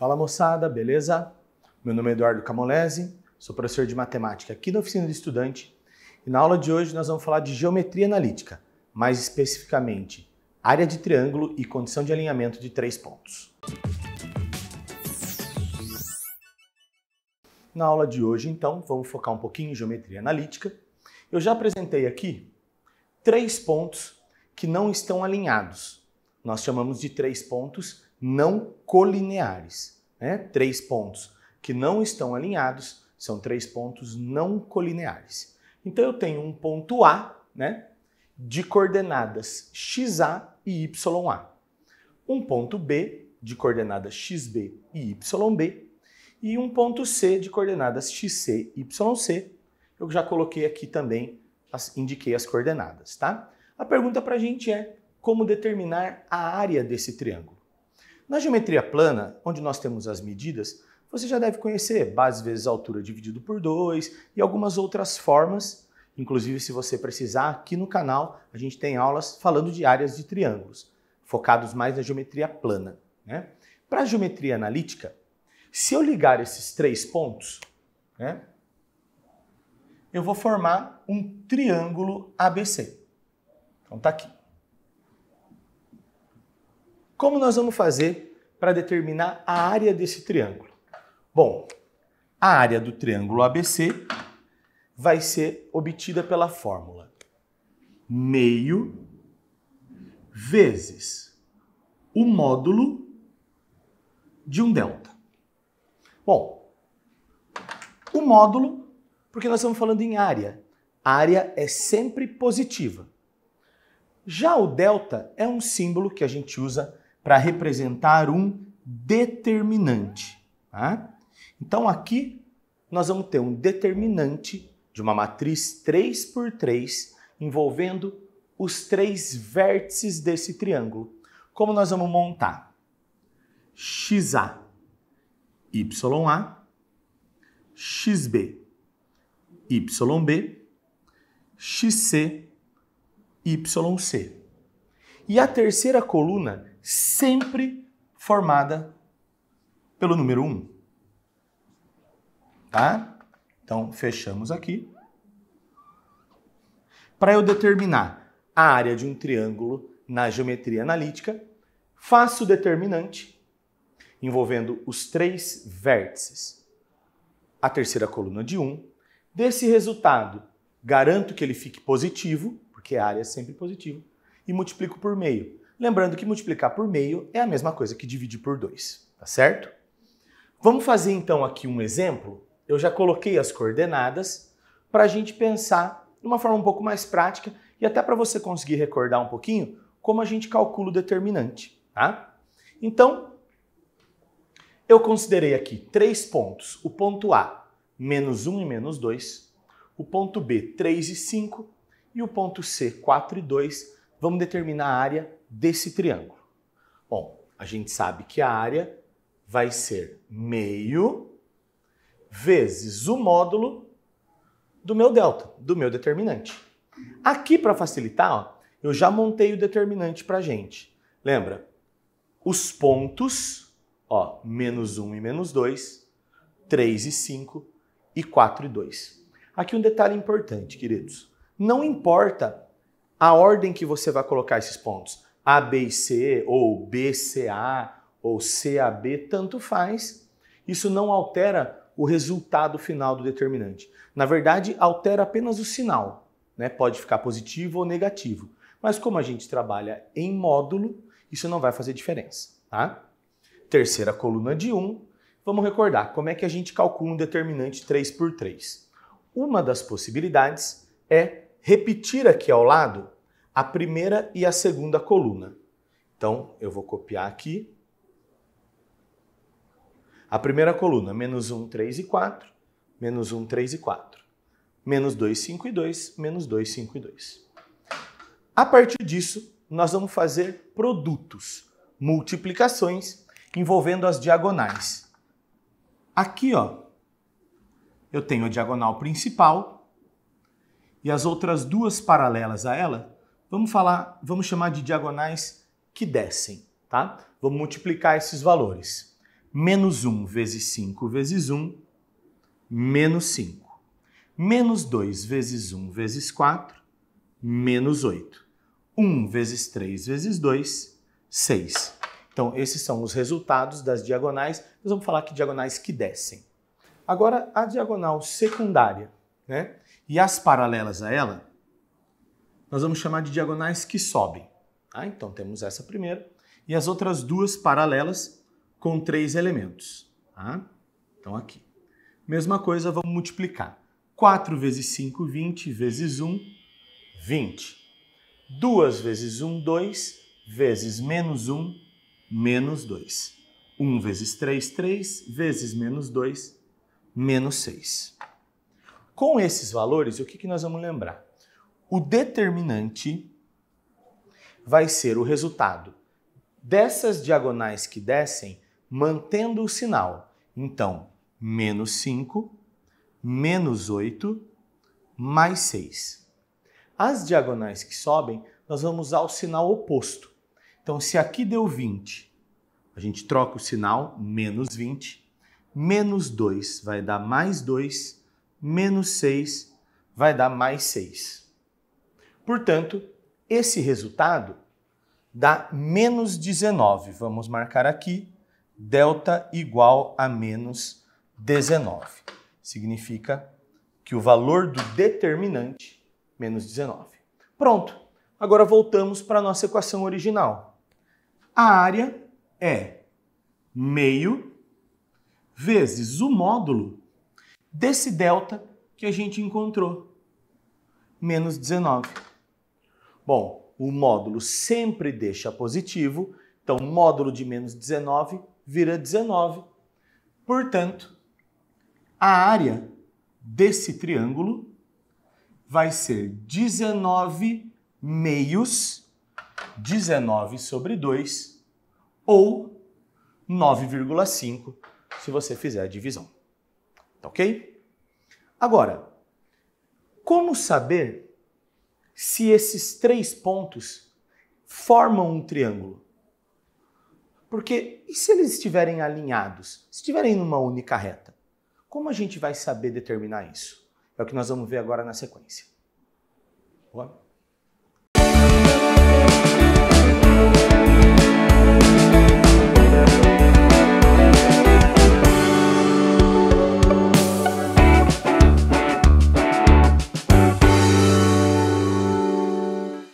Fala moçada, beleza? Meu nome é Eduardo Camolese, sou professor de matemática aqui na oficina do estudante e na aula de hoje nós vamos falar de geometria analítica, mais especificamente área de triângulo e condição de alinhamento de três pontos. Na aula de hoje, então, vamos focar um pouquinho em geometria analítica. Eu já apresentei aqui três pontos que não estão alinhados. Nós chamamos de três pontos não colineares. Né? Três pontos que não estão alinhados são três pontos não colineares. Então eu tenho um ponto A, né, de coordenadas xa e ya, um ponto B de coordenadas xb e yb e um ponto C de coordenadas xc e yc. Eu já coloquei aqui também, as, indiquei as coordenadas, tá? A pergunta para a gente é como determinar a área desse triângulo. Na geometria plana, onde nós temos as medidas, você já deve conhecer base vezes altura dividido por 2 e algumas outras formas. Inclusive, se você precisar, aqui no canal a gente tem aulas falando de áreas de triângulos, focados mais na geometria plana. Né? Para a geometria analítica, se eu ligar esses três pontos, né, eu vou formar um triângulo ABC. Então está aqui. Como nós vamos fazer para determinar a área desse triângulo? Bom, a área do triângulo ABC vai ser obtida pela fórmula meio vezes o módulo de um delta. Bom, o módulo, porque nós estamos falando em área. A área é sempre positiva. Já o delta é um símbolo que a gente usa para representar um determinante. Tá? Então aqui nós vamos ter um determinante de uma matriz 3 por 3 envolvendo os três vértices desse triângulo. Como nós vamos montar? XA, YA, XB, YB, XC, YC. E a terceira coluna sempre formada pelo número 1. Tá? Então, fechamos aqui. Para eu determinar a área de um triângulo na geometria analítica, faço o determinante envolvendo os três vértices. A terceira coluna de 1. Desse resultado, garanto que ele fique positivo, porque a área é sempre positiva, e multiplico por meio. Lembrando que multiplicar por meio é a mesma coisa que dividir por 2, tá certo? Vamos fazer então aqui um exemplo? Eu já coloquei as coordenadas para a gente pensar de uma forma um pouco mais prática e até para você conseguir recordar um pouquinho como a gente calcula o determinante, tá? Então, eu considerei aqui três pontos. O ponto A, menos 1 e menos 2. O ponto B, 3 e 5. E o ponto C, 4 e 2. Vamos determinar a área desse triângulo? Bom, a gente sabe que a área vai ser meio vezes o módulo do meu delta, do meu determinante. Aqui, para facilitar, ó, eu já montei o determinante para a gente. Lembra? Os pontos, ó, menos 1 e menos 2, 3 e 5 e 4 e 2. Aqui um detalhe importante, queridos. Não importa a ordem que você vai colocar esses pontos. ABC ou BCA ou CAB, tanto faz. Isso não altera o resultado final do determinante. Na verdade, altera apenas o sinal, né? Pode ficar positivo ou negativo. Mas como a gente trabalha em módulo, isso não vai fazer diferença, tá? Terceira coluna de 1, um, vamos recordar como é que a gente calcula um determinante 3 por 3. Uma das possibilidades é repetir aqui ao lado a primeira e a segunda coluna. Então, eu vou copiar aqui. A primeira coluna, menos 1, 3 e 4, menos 1, 3 e 4. Menos 2, 5 e 2, menos 2, 5 e 2. A partir disso, nós vamos fazer produtos, multiplicações envolvendo as diagonais. Aqui, ó, eu tenho a diagonal principal e as outras duas paralelas a ela vamos falar, vamos chamar de diagonais que descem, tá? Vamos multiplicar esses valores. Menos 1 vezes 5 vezes 1, menos 5. Menos 2 vezes 1 vezes 4, menos 8. 1 vezes 3 vezes 2, 6. Então, esses são os resultados das diagonais. Nós vamos falar que diagonais que descem. Agora, a diagonal secundária, né? E as paralelas a ela, nós vamos chamar de diagonais que sobem. Tá? Então temos essa primeira e as outras duas paralelas com três elementos. Tá? Então aqui. Mesma coisa, vamos multiplicar. 4 vezes 5, 20, vezes 1, 20. 2 vezes 1, 2, vezes menos 1, menos 2. 1 vezes 3, 3, vezes menos 2, menos 6. Com esses valores, o que nós vamos lembrar? o determinante vai ser o resultado dessas diagonais que descem, mantendo o sinal. Então, menos 5, menos 8, mais 6. As diagonais que sobem, nós vamos usar o sinal oposto. Então, se aqui deu 20, a gente troca o sinal, menos 20. Menos 2 vai dar mais 2, menos 6 vai dar mais 6. Portanto, esse resultado dá menos 19. Vamos marcar aqui, delta igual a menos 19. Significa que o valor do determinante, menos 19. Pronto, agora voltamos para a nossa equação original. A área é meio vezes o módulo desse delta que a gente encontrou, menos 19. Bom, o módulo sempre deixa positivo, então módulo de menos 19 vira 19. Portanto, a área desse triângulo vai ser 19 meios 19 sobre 2 ou 9,5 se você fizer a divisão. Tá ok? Agora, como saber se esses três pontos formam um triângulo? Porque e se eles estiverem alinhados? Se estiverem numa única reta? Como a gente vai saber determinar isso? É o que nós vamos ver agora na sequência. Bora?